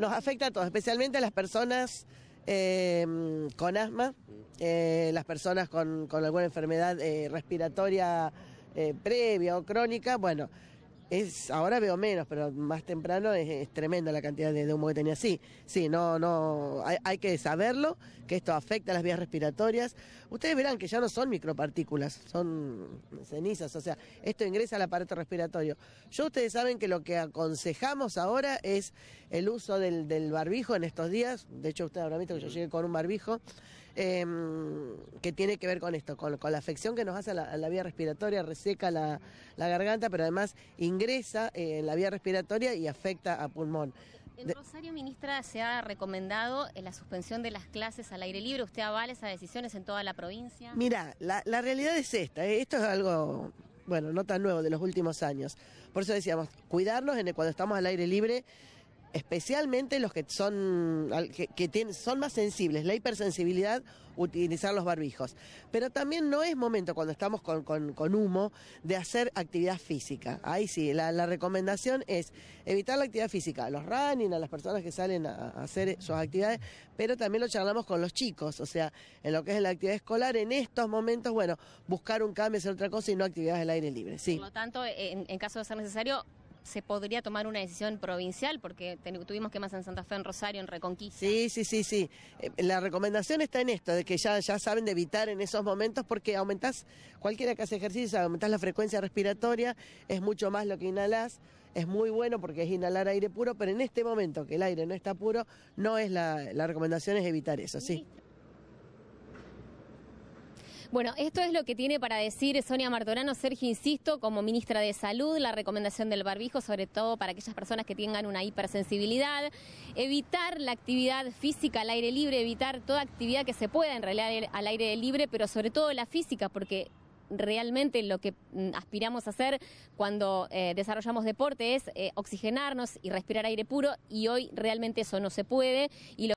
nos afecta a todos, especialmente a las personas eh, con asma, eh, las personas con, alguna enfermedad eh, respiratoria previa o crónica, bueno, es ahora veo menos, pero más temprano es, tremenda la cantidad de, humo que tenía. Sí, sí, no, no, hay, que saberlo, que esto afecta las vías respiratorias. Ustedes verán que ya no son micropartículas, son cenizas, o sea, esto ingresa al aparato respiratorio. Yo ustedes saben que lo que aconsejamos ahora es el uso del, del barbijo en estos días, de hecho ustedes habrán visto que yo llegué con un barbijo, Em, que tiene que ver con esto, con, la afección que nos hace a la, vía respiratoria, reseca la, garganta, pero además ingresa eh, en la vía respiratoria y afecta a pulmón. En Rosario, ministra, se ha recomendado eh, la suspensión de las clases al aire libre. ¿Usted avala esas decisiones en toda la provincia? Mira, la, realidad es esta. Eh, esto es algo bueno, no tan nuevo, de los últimos años. Por eso decíamos, cuidarnos en cuando estamos al aire libre, especialmente los que son que, tienen, son más sensibles, la hipersensibilidad, utilizar los barbijos. Pero también no es momento cuando estamos con, con, humo de hacer actividad física. Ahí sí, la, recomendación es evitar la actividad física, los running, a las personas que salen a, hacer sus actividades, pero también lo charlamos con los chicos, o sea, en lo que es la actividad escolar, en estos momentos, bueno, buscar un cambio, hacer otra cosa y no actividades al aire libre. Sí. Por lo tanto, en caso de ser necesario, se podría tomar una decisión provincial, porque tuvimos quemas en Santa Fe, en Rosario, en Reconquista. Sí, sí, sí, sí. Eh, la recomendación está en esto, de que ya, ya saben de evitar en esos momentos, porque aumentás, cualquiera que hace ejercicio, aumentás la frecuencia respiratoria, es mucho más lo que inhalás, es muy bueno porque es inhalar aire puro, pero en este momento que el aire no está puro, no es la, la recomendación es evitar eso, sí. Bueno, esto es lo que tiene para decir Sonia Martorano. Sergio, insisto, como ministra de Salud, la recomendación del barbijo, sobre todo para aquellas personas que tengan una hipersensibilidad, evitar la actividad física al aire libre, evitar toda actividad que se pueda en realidad al aire libre, pero sobre todo la física, porque realmente lo que mm, aspiramos a hacer cuando eh, desarrollamos deporte es eh, oxigenarnos y respirar aire puro y hoy realmente eso no se puede y